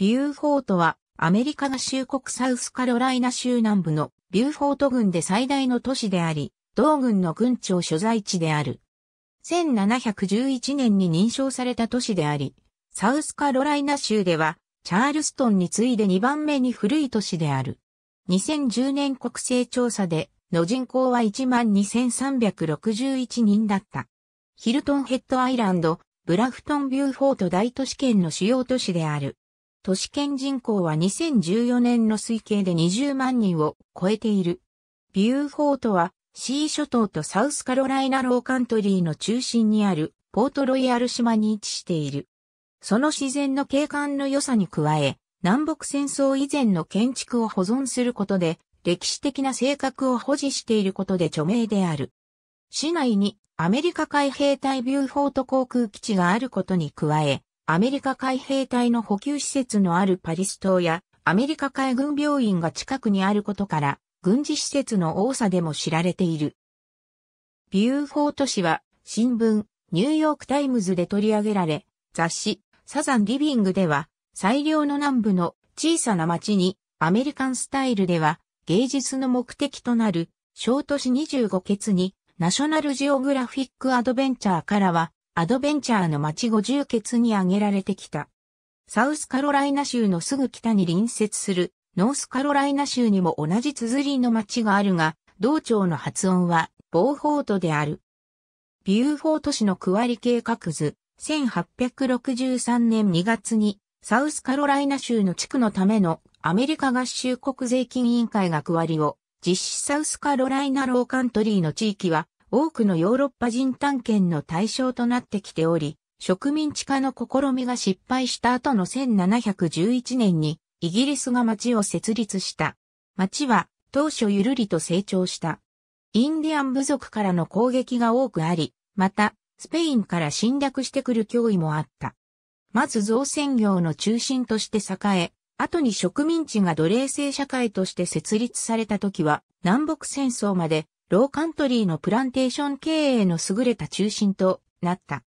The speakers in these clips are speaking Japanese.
ビューフォートは、アメリカ合衆国サウスカロライナ州南部のビューフォート郡で最大の都市であり、同郡の郡庁所在地である。1711年に認証された都市であり、サウスカロライナ州では、チャールストンに次いで2番目に古い都市である。2010年国勢調査で、の人口は12,361人だった。ヒルトンヘッドアイランド、ブラフトンビューフォート大都市圏の主要都市である。都市圏人口は2014年の推計で20万人を超えている。ビューフォートは、シー諸島とサウスカロライナローカントリーの中心にあるポートロイヤル島に位置している。その自然の景観の良さに加え、南北戦争以前の建築を保存することで、歴史的な性格を保持していることで著名である。市内にアメリカ海兵隊ビューフォート航空基地があることに加え、アメリカ海兵隊の補給施設のあるパリス島やアメリカ海軍病院が近くにあることから軍事施設の多さでも知られている。ビューフォート氏は新聞ニューヨークタイムズで取り上げられ雑誌サザンリビングでは最良の南部の小さな町にアメリカンスタイルでは芸術の目的となる小都市25ケツにナショナルジオグラフィックアドベンチャーからはアドベンチャーの街五重穴に挙げられてきた。サウスカロライナ州のすぐ北に隣接するノースカロライナ州にも同じ綴りの町があるが、同町の発音はボーフォートである。ビューフォート市の区割り計画図、1863年2月にサウスカロライナ州の地区のためのアメリカ合衆国税金委員会が区割りを実施サウスカロライナローカントリーの地域は多くのヨーロッパ人探検の対象となってきており、植民地化の試みが失敗した後の1711年にイギリスが町を設立した。町は当初ゆるりと成長した。インディアン部族からの攻撃が多くあり、また、スペインから侵略してくる脅威もあった。まず造船業の中心として栄え、後に植民地が奴隷制社会として設立された時は、南北戦争までローカントリーのプランテーション経営の優れた中心となった。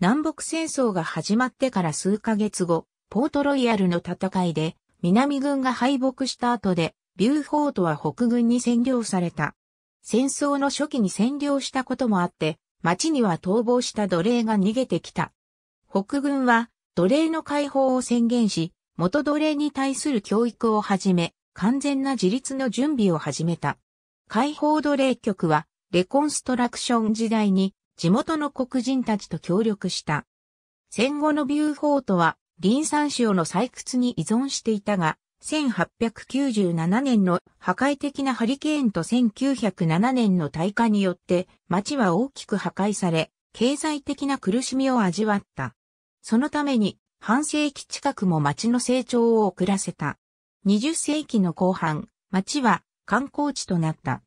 南北戦争が始まってから数ヶ月後、ポートロイヤルの戦いで、南軍が敗北した後で、ビューフォートは北軍に占領された。戦争の初期に占領したこともあって、町には逃亡した奴隷が逃げてきた。北軍は奴隷の解放を宣言し、元奴隷に対する教育を始め、完全な自立の準備を始めた。解放奴隷局は、レコンストラクション時代に、地元の黒人たちと協力した。戦後のビューフォートは、リン酸塩の採掘に依存していたが、1897年の破壊的なハリケーンと1907年の大火によって町は大きく破壊され、経済的な苦しみを味わった。そのために半世紀近くも町の成長を遅らせた。20世紀の後半、町は観光地となった。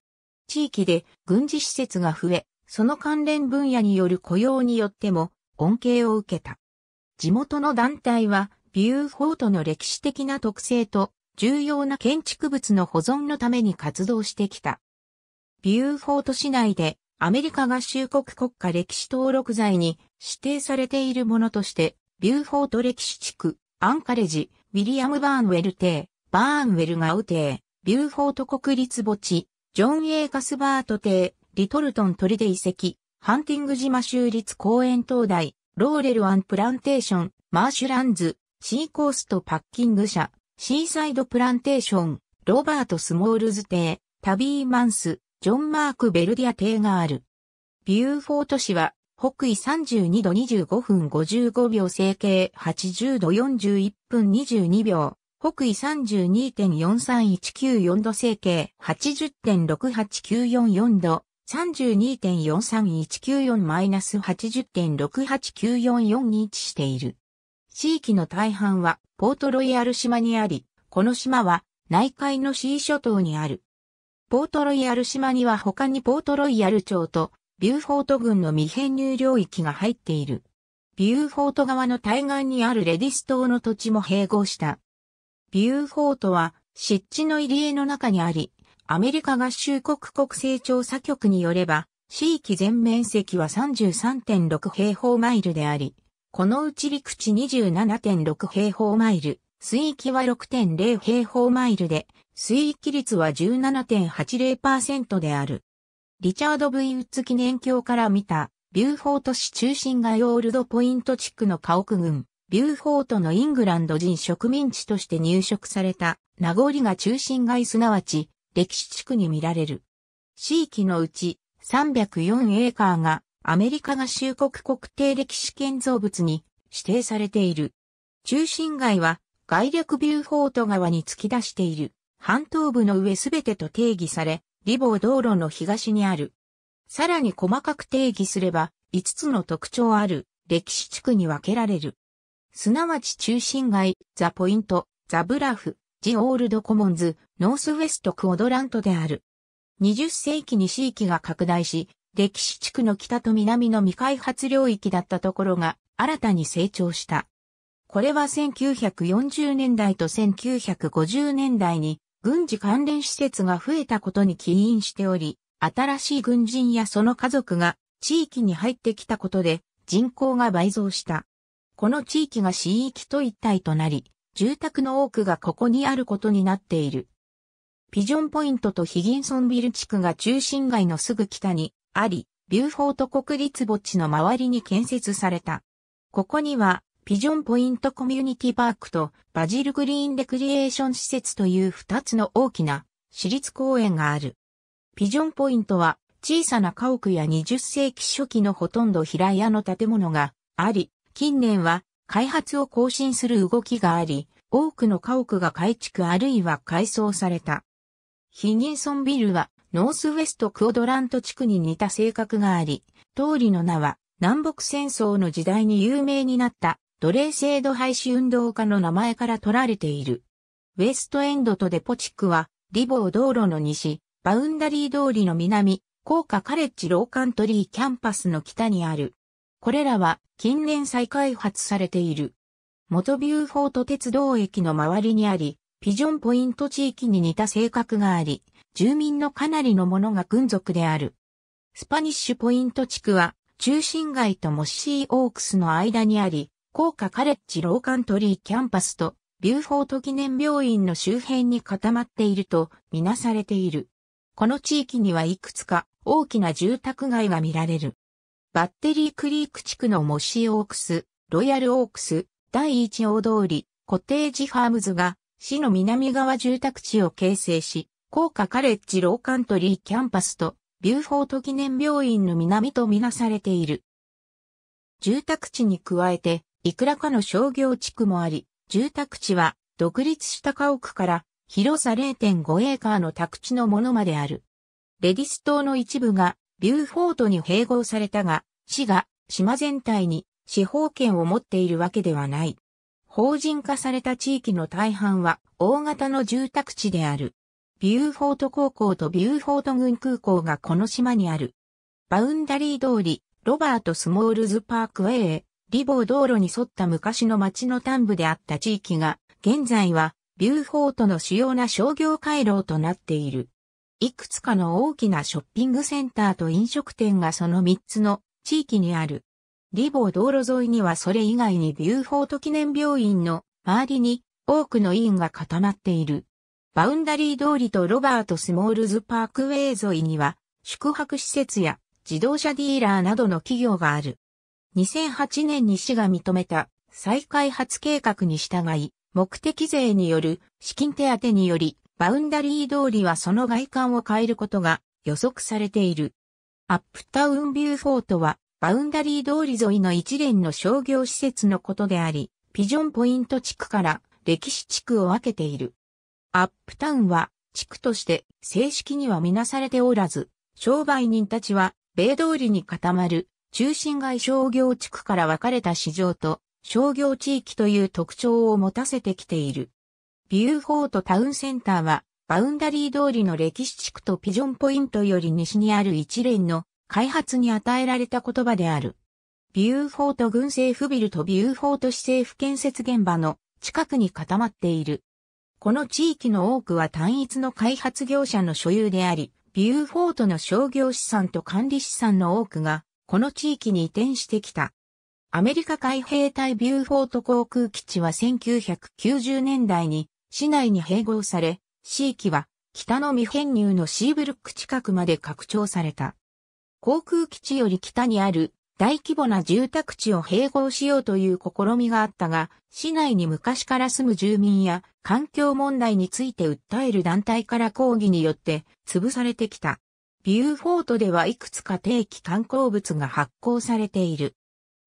地域で軍事施設が増え、その関連分野による雇用によっても恩恵を受けた。地元の団体は、ビューフォートの歴史的な特性と重要な建築物の保存のために活動してきた。ビューフォート市内でアメリカ合衆国国家歴史登録財に指定されているものとして、ビューフォート歴史地区、アンカレジ、ウィリアム・バーンウェル邸、バーンウェルガウ邸、ビューフォート国立墓地、ジョン・ A・ カスバート邸、リトルトン砦遺跡、ハンティング島州立公園灯台、ローレル・アン・プランテーション、マーシュランズ、シーコースト・パッキング社、シーサイド・プランテーション、ロバート・スモールズ邸、タビー・マンス、ジョン・マーク・ベルディア邸がある。ビューフォート市は、北緯32度25分55秒整形80度41分22秒、北緯32.43194度整形80.68944度32.43194-80.68944に位置している。地域の大半はポートロイヤル島にあり、この島は内海のシー諸島にある。ポートロイヤル島には他にポートロイヤル町とビューフォート郡の未編入領域が入っている。ビューフォート側の対岸にあるレディス島の土地も併合した。ビューフォートは湿地の入り江の中にあり、アメリカ合衆国国勢調査局によれば、地域全面積は33.6平方マイルであり、このうち陸地27.6平方マイル、水域は6.0平方マイルで、水域率は17.80%である。リチャード・ブイウッズ記念橋から見た、ビューフォート市中心がヨールドポイント地区の家屋群。ビューフォートのイングランド人植民地として入植された名残が中心街すなわち歴史地区に見られる。地域のうち304エーカーがアメリカ合衆国国定歴史建造物に指定されている。中心街は外略ビューフォート側に突き出している半島部の上すべてと定義され、リボー道路の東にある。さらに細かく定義すれば5つの特徴ある歴史地区に分けられる。すなわち中心街、ザ・ポイント、ザ・ブラフ、ジ・オールド・コモンズ、ノースウェスト・クオドラントである。20世紀に地域が拡大し、歴史地区の北と南の未開発領域だったところが新たに成長した。これは1940年代と1950年代に軍事関連施設が増えたことに起因しており、新しい軍人やその家族が地域に入ってきたことで人口が倍増した。この地域が市域と一体となり、住宅の多くがここにあることになっている。ピジョンポイントとヒギンソンビル地区が中心街のすぐ北にあり、ビューフォート国立墓地の周りに建設された。ここには、ピジョンポイントコミュニティパークとバジルグリーンレクリエーション施設という二つの大きな私立公園がある。ピジョンポイントは小さな家屋や20世紀初期のほとんど平屋の建物があり、近年は開発を更新する動きがあり、多くの家屋が改築あるいは改装された。ヒギンソンビルはノースウェストクオドラント地区に似た性格があり、通りの名は南北戦争の時代に有名になった奴隷制度廃止運動家の名前から取られている。ウェストエンドとデポ地区は、リボー道路の西、バウンダリー通りの南、高架カレッジローカントリーキャンパスの北にある。これらは近年再開発されている。元ビューフォート鉄道駅の周りにあり、ピジョンポイント地域に似た性格があり、住民のかなりのものが軍属である。スパニッシュポイント地区は、中心街とモッシーオークスの間にあり、高架カレッジローカントリーキャンパスと、ビューフォート記念病院の周辺に固まっているとみなされている。この地域にはいくつか大きな住宅街が見られる。バッテリークリーク地区のモシーオークス、ロイヤルオークス、第一大通り、コテージファームズが、市の南側住宅地を形成し、高架カレッジローカントリーキャンパスと、ビューフォート記念病院の南とみなされている。住宅地に加えて、いくらかの商業地区もあり、住宅地は、独立した家屋から、広さ0.5エーカーの宅地のものまである。レディス島の一部がビューフォートに併合されたが、市が島全体に司法権を持っているわけではない。法人化された地域の大半は大型の住宅地である。ビューフォート高校とビューフォート軍空港がこの島にある。バウンダリー通り、ロバート・スモールズ・パークウェイへ、リボー道路に沿った昔の町の端部であった地域が、現在はビューフォートの主要な商業回廊となっている。いくつかの大きなショッピングセンターと飲食店がその3つの地域にある。リボー道路沿いにはそれ以外にビューフォート記念病院の周りに多くの委院が固まっている。バウンダリー通りとロバート・スモールズ・パークウェイ沿いには宿泊施設や自動車ディーラーなどの企業がある。2008年に市が認めた再開発計画に従い、目的税による資金手当によりバウンダリー通りはその外観を変えることが予測されている。アップタウンビューフォートは、バウンダリー通り沿いの一連の商業施設のことであり、ピジョンポイント地区から歴史地区を分けている。アップタウンは地区として正式にはみなされておらず、商売人たちは米通りに固まる中心街商業地区から分かれた市場と商業地域という特徴を持たせてきている。ビューフォートタウンセンターは、バウンダリー通りの歴史地区とピジョンポイントより西にある一連の開発に与えられた言葉である。ビューフォート軍政府ビルとビューフォート市政府建設現場の近くに固まっている。この地域の多くは単一の開発業者の所有であり、ビューフォートの商業資産と管理資産の多くが、この地域に移転してきた。アメリカ海兵隊ビューフォート航空基地は1990年代に市内に併合され、市域は北の未編入のシーブルック近くまで拡張された。航空基地より北にある大規模な住宅地を併合しようという試みがあったが、市内に昔から住む住民や環境問題について訴える団体から抗議によって潰されてきた。ビューフォートではいくつか定期観光物が発行されている。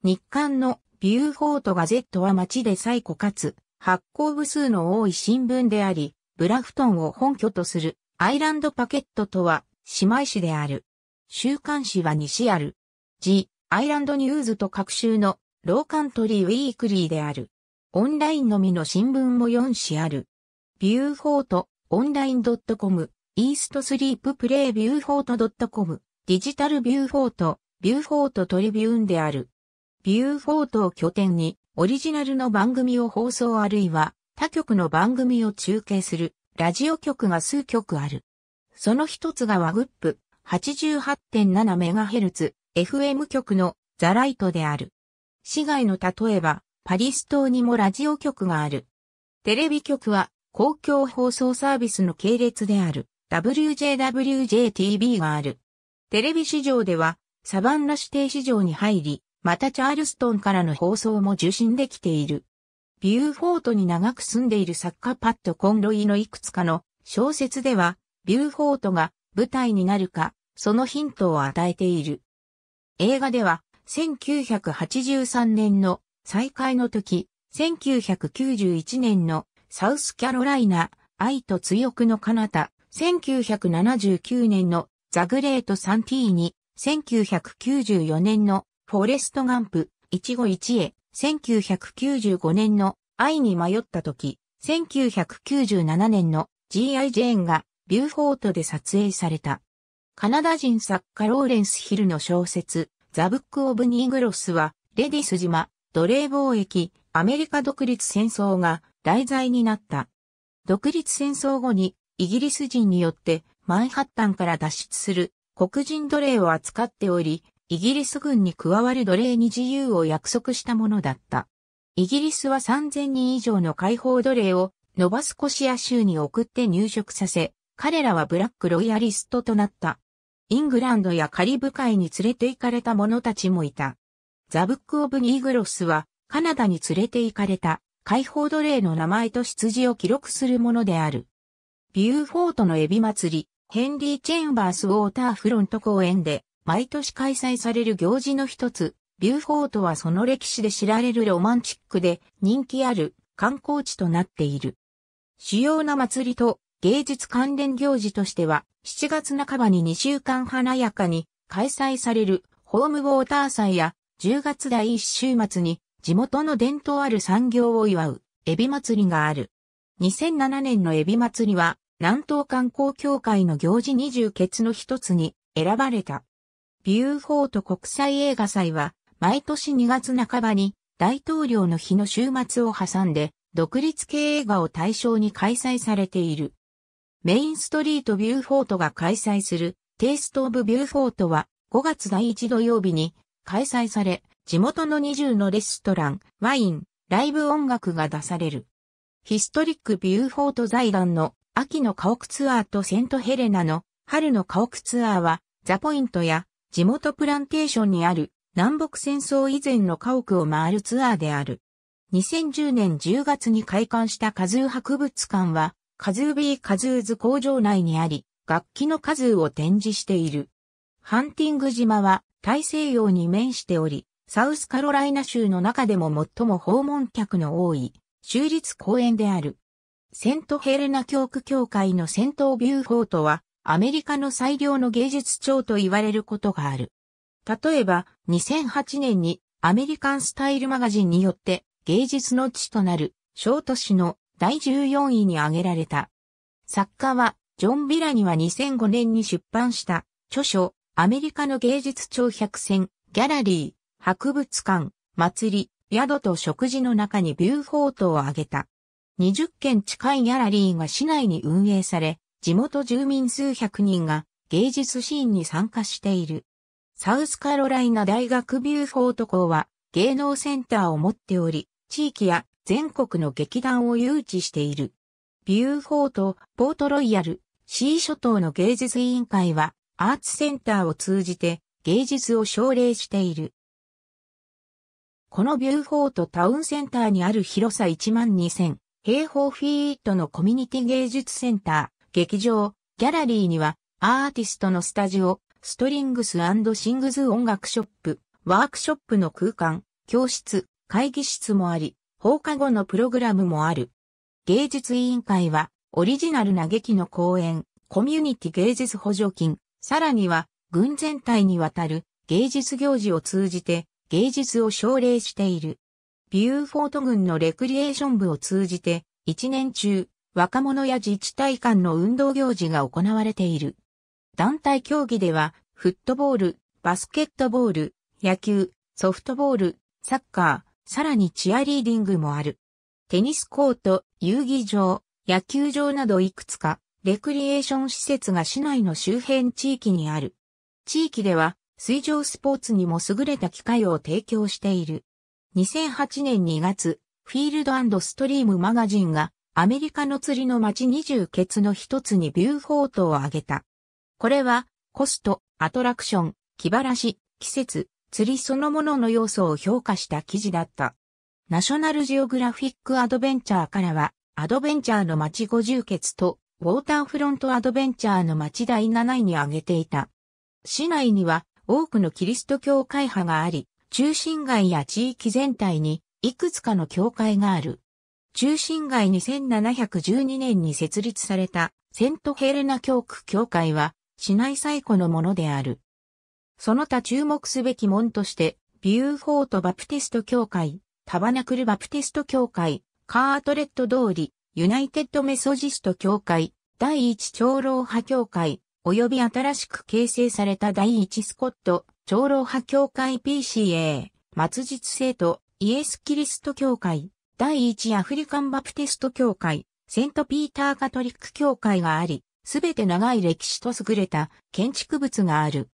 日刊のビューフォートガゼットは街で最古かつ発行部数の多い新聞であり、ブラフトンを本拠とするアイランドパケットとは姉妹市である。週刊誌は2ある。ジ・アイランドニューズと各州のローカントリーウィークリーである。オンラインのみの新聞も4市ある。ビューフォート、オンライン .com、イーストスリーププレイビューフォート .com、ディジタルビューフォート、ビューフォートトリビューンである。ビューフォートを拠点に、オリジナルの番組を放送あるいは他局の番組を中継するラジオ局が数局ある。その一つがワグップ 88.7MHz FM 局のザライトである。市外の例えばパリス島にもラジオ局がある。テレビ局は公共放送サービスの系列である WJWJTV がある。テレビ市場ではサバンナ指定市場に入り、またチャールストンからの放送も受信できている。ビューフォートに長く住んでいる作家パッド・コンロイのいくつかの小説では、ビューフォートが舞台になるか、そのヒントを与えている。映画では、1983年の再会の時、1991年のサウスキャロライナ、愛と追憶の彼方、1979年のザ・グレート・サンティーニ、1994年のフォレストガンプ、一期一会、1995年の愛に迷った時、1997年の G.I. ジェーンがビューフォートで撮影された。カナダ人作家ローレンス・ヒルの小説、ザ・ブック・オブ・ニーグロスは、レディス島、奴隷貿易、アメリカ独立戦争が題材になった。独立戦争後にイギリス人によってマンハッタンから脱出する黒人奴隷を扱っており、イギリス軍に加わる奴隷に自由を約束したものだった。イギリスは3000人以上の解放奴隷をノバスコシア州に送って入植させ、彼らはブラックロイヤリストとなった。イングランドやカリブ海に連れて行かれた者たちもいた。ザ・ブック・オブ・ニーグロスはカナダに連れて行かれた解放奴隷の名前と羊を記録するものである。ビューフォートのエビ祭り、ヘンリー・チェンバース・ウォーターフロント公園で毎年開催される行事の一つ、ビューフォートはその歴史で知られるロマンチックで人気ある観光地となっている。主要な祭りと芸術関連行事としては、7月半ばに2週間華やかに開催されるホームウォーター祭や10月第1週末に地元の伝統ある産業を祝うエビ祭りがある。2007年のエビ祭りは南東観光協会の行事20欠の一つに選ばれた。ビューフォート国際映画祭は、毎年2月半ばに大統領の日の週末を挟んで、独立系映画を対象に開催されている。メインストリートビューフォートが開催するテイストオブビューフォートは5月第1土曜日に開催され、地元の20のレストラン、ワイン、ライブ音楽が出される。ヒストリックビューフォート財団の秋の家屋ツアーとセントヘレナの春の家屋ツアーはザポイントや地元プランテーションにある南北戦争以前の家屋を回るツアーである。2010年10月に開館したカズー博物館は、カズービーカズーズ工場内にあり、楽器のカズーを展示している。ハンティング島は大西洋に面しており、サウスカロライナ州の中でも最も訪問客の多い州立公園である。セントヘレナ教区教会のセントビューフォートはアメリカの最良の芸術賞と言われることがある。例えば、2008年にアメリカンスタイルマガジンによって芸術の地となるショートの第14位に挙げられた。作家はジョン・ビラニは2005年に出版した著書アメリカの芸術庁百選、ギャラリー、博物館、祭り、宿と食事の中にビューフォートを挙げた。20件近いギャラリーが市内に運営され、地元住民数百人が芸術シーンに参加している。サウスカロライナ大学ビューフォート校は芸能センターを持っており、地域や全国の劇団を誘致している。ビューフォート、ポートロイヤル、シー諸島の芸術委員会はアーツセンターを通じて芸術を奨励している。このビューフォートタウンセンターにある広さ1万2000平方フィートのコミュニティ芸術センター、劇場、ギャラリーには、アーティストのスタジオ、ストリングスシングズ音楽ショップ、ワークショップの空間、教室、会議室もあり、放課後のプログラムもある。芸術委員会は、オリジナルな劇の公演、コミュニティ芸術補助金、さらには、軍全体にわたる芸術行事を通じて、芸術を奨励している。ビューフォート軍のレクリエーション部を通じて、一年中、若者や自治体間の運動行事が行われている。団体競技では、フットボール、バスケットボール、野球、ソフトボール、サッカー、さらにチアリーディングもある。テニスコート、遊技場、野球場などいくつか、レクリエーション施設が市内の周辺地域にある。地域では、水上スポーツにも優れた機会を提供している。2008年2月、フィールドストリームマガジンがアメリカの釣りの街20ケツの一つにビューフォートを挙げた。これは、コスト、アトラクション、気晴らし、季節、釣りそのものの要素を評価した記事だった。ナショナルジオグラフィックアドベンチャーからは、アドベンチャーの街50穴と、ウォーターフロントアドベンチャーの街第7位に挙げていた。市内には多くのキリスト教会派があり、中心街や地域全体にいくつかの教会がある。中心街に1712年に設立されたセントヘレナ教区教会は市内最古のものである。その他注目すべき門として、ビューフォートバプテスト教会、タバナクルバプテスト教会、カートレット通り、ユナイテッドメソジスト教会、第一長老派教会、及び新しく形成された第一スコット、長老派教会 PCA、末日生徒、イエス・キリスト教会、第一アフリカンバプテスト教会、セントピーターカトリック教会があり、すべて長い歴史と優れた建築物がある。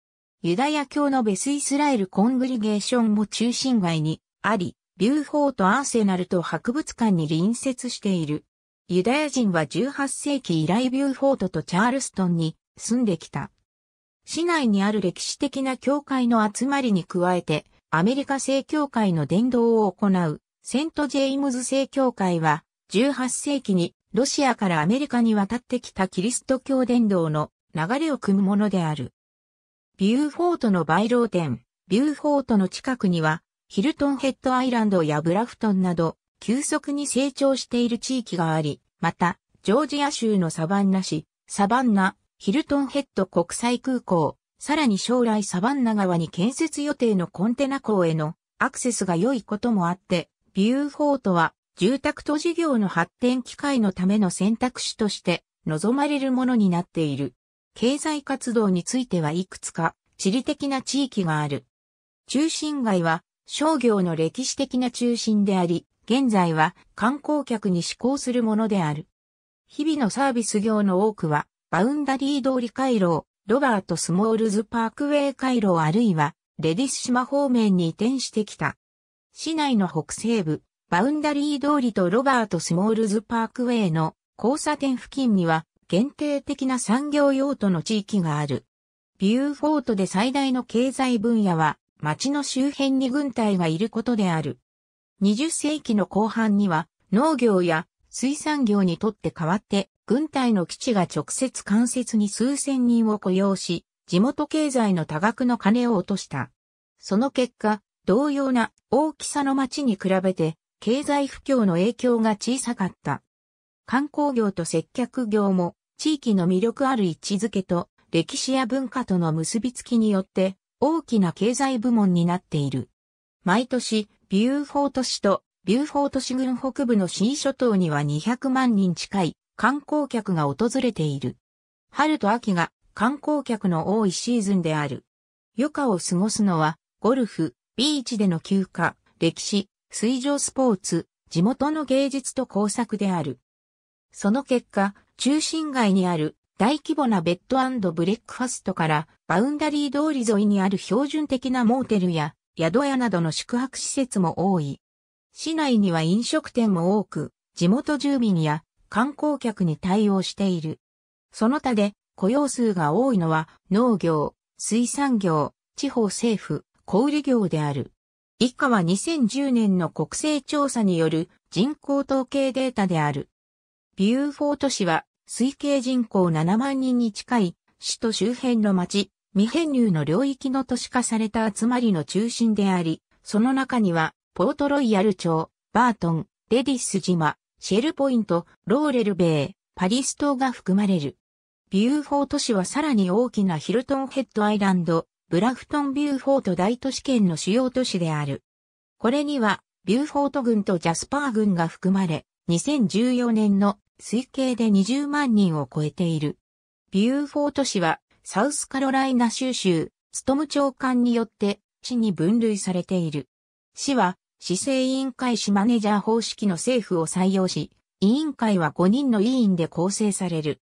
ユダヤ教のベスイスラエルコングリゲーションも中心街にあり、ビューフォートアーセナルと博物館に隣接している。ユダヤ人は18世紀以来ビューフォートとチャールストンに住んできた。市内にある歴史的な教会の集まりに加えて、アメリカ正教会の伝道を行うセント・ジェイムズ聖教会は、18世紀にロシアからアメリカに渡ってきたキリスト教伝道の流れを組むものである。ビューフォートのバイロー店、ビューフォートの近くには、ヒルトンヘッドアイランドやブラフトンなど、急速に成長している地域があり、また、ジョージア州のサバンナ市、サバンナ、ヒルトンヘッド国際空港、さらに将来サバンナ側に建設予定のコンテナ港へのアクセスが良いこともあって、ビューフォートは住宅と事業の発展機会のための選択肢として望まれるものになっている。経済活動についてはいくつか地理的な地域がある。中心街は商業の歴史的な中心であり、現在は観光客に志向するものである。日々のサービス業の多くは、バウンダリー通り回廊、ロバート・スモールズ・パークウェイ回廊あるいは、レディス島方面に移転してきた。市内の北西部、バウンダリー通りとロバート・スモールズ・パークウェイの交差点付近には限定的な産業用途の地域がある。ビューフォートで最大の経済分野は町の周辺に軍隊がいることである。20世紀の後半には農業や水産業にとって代わって軍隊の基地が直接間接に数千人を雇用し、地元経済の多額の金を落とした。その結果、同様な大きさの町に比べて経済不況の影響が小さかった。観光業と接客業も地域の魅力ある位置づけと歴史や文化との結びつきによって大きな経済部門になっている。毎年、ビューフォート市とビューフォート市郡北部の新諸島には200万人近い観光客が訪れている。春と秋が観光客の多いシーズンである。余暇を過ごすのはゴルフ、ビーチでの休暇、歴史、水上スポーツ、地元の芸術と工作である。その結果、中心街にある大規模なベッドブレックファストからバウンダリー通り沿いにある標準的なモーテルや宿屋などの宿泊施設も多い。市内には飲食店も多く、地元住民や観光客に対応している。その他で雇用数が多いのは農業、水産業、地方政府、小売業である。以下は2010年の国勢調査による人口統計データである。ビューフォート市は推計人口7万人に近い市と周辺の町、未編入の領域の都市化された集まりの中心であり、その中にはポートロイヤル町、バートン、レディス島、シェルポイント、ローレルベイ、パリス島が含まれる。ビューフォート市はさらに大きなヒルトンヘッドアイランド、ブラフトンビューフォート大都市圏の主要都市である。これには、ビューフォート軍とジャスパー軍が含まれ、2014年の推計で20万人を超えている。ビューフォート市は、サウスカロライナ州州、ストム長官によって市に分類されている。市は、市政委員会市マネジャー方式の政府を採用し、委員会は5人の委員で構成される。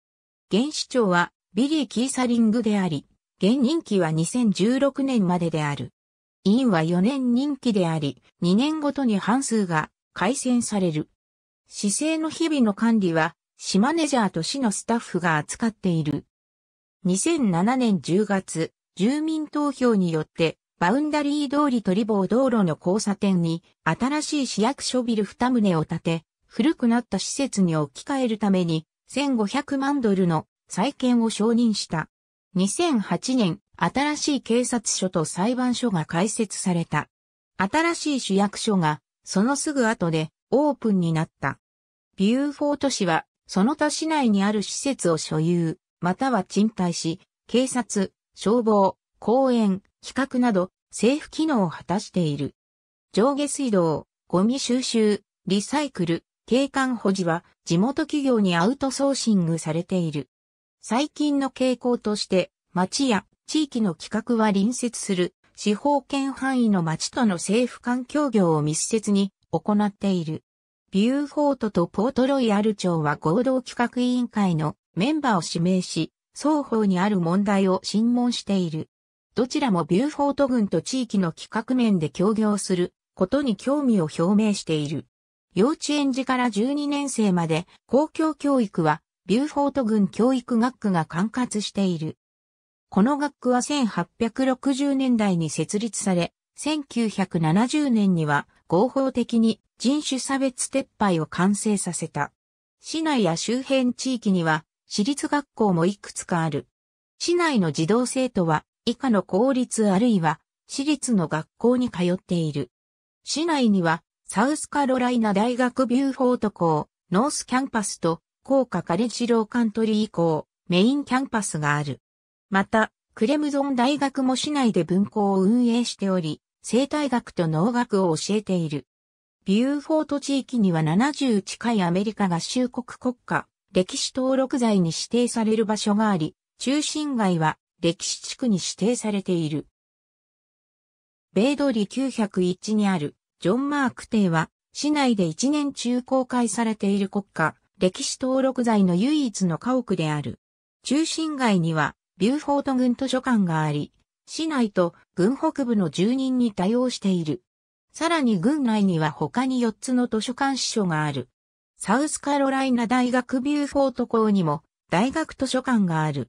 現市長はビリー・キーサリングであり、現任期は2016年までである。委員は4年任期であり、2年ごとに半数が改選される。市政の日々の管理は、市マネージャーと市のスタッフが扱っている。2007年10月、住民投票によって、バウンダリー通り鳥棒道路の交差点に、新しい市役所ビル2棟を建て、古くなった施設に置き換えるために、1500万ドルの再建を承認した。2008年、新しい警察署と裁判所が開設された。新しい市役所が、そのすぐ後で、オープンになった。ビューフォート市は、その他市内にある施設を所有、または賃貸し、警察、消防、公園、企画など、政府機能を果たしている。上下水道、ゴミ収集、リサイクル、景観保持は地元企業にアウトソーシングされている。最近の傾向として、町や地域の企画は隣接する司法権範囲の町との政府間協業を密接に行っている。ビューフォートとポートロイアル町は合同企画委員会のメンバーを指名し、双方にある問題を審問している。どちらもビューフォート郡と地域の企画面で協業することに興味を表明している。幼稚園児から12年生まで公共教育はビューフォート郡教育学区が管轄している。この学区は1860年代に設立され、1970年には合法的に人種差別撤廃を完成させた。市内や周辺地域には私立学校もいくつかある。市内の児童生徒は以下の公立あるいは私立の学校に通っている。市内にはサウスカロライナ大学ビューフォート校、ノースキャンパスと高架カレッジローカントリー以降、メインキャンパスがある。また、クレムゾン大学も市内で文校を運営しており、生態学と農学を教えている。ビューフォート地域には70近いアメリカ合衆国国家、歴史登録財に指定される場所があり、中心街は歴史地区に指定されている。米通り901にあるジョン・マーク邸は、市内で一年中公開されている国家、歴史登録財の唯一の家屋である。中心街には、ビューフォート軍図書館があり、市内と軍北部の住人に対応している。さらに軍内には他に4つの図書館支所がある。サウスカロライナ大学ビューフォート校にも大学図書館がある。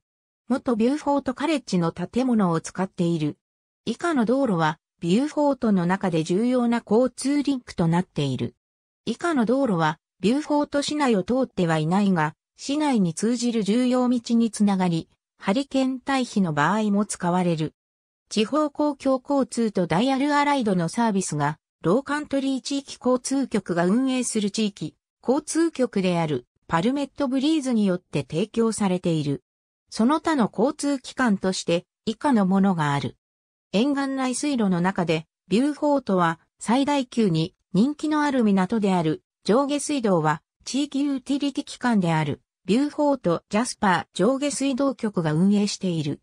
元ビューフォートカレッジの建物を使っている。以下の道路はビューフォートの中で重要な交通リンクとなっている。以下の道路はビューフォート市内を通ってはいないが、市内に通じる重要道につながり、ハリケーン対比の場合も使われる。地方公共交通とダイヤルアライドのサービスが、ローカントリー地域交通局が運営する地域、交通局であるパルメットブリーズによって提供されている。その他の交通機関として以下のものがある。沿岸内水路の中で、ビューフォートは最大級に人気のある港である上下水道は地域ユーティリティ機関であるビューフォート・ジャスパー上下水道局が運営している。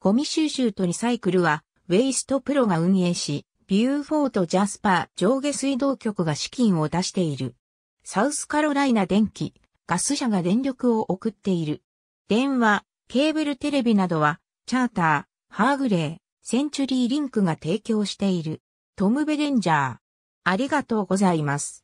ゴミ収集とリサイクルはウェイストプロが運営し、ビューフォート・ジャスパー上下水道局が資金を出している。サウスカロライナ電気、ガス社が電力を送っている。電話、ケーブルテレビなどは、チャーター、ハーグレー、センチュリーリンクが提供している。トム・ベレンジャー。ありがとうございます。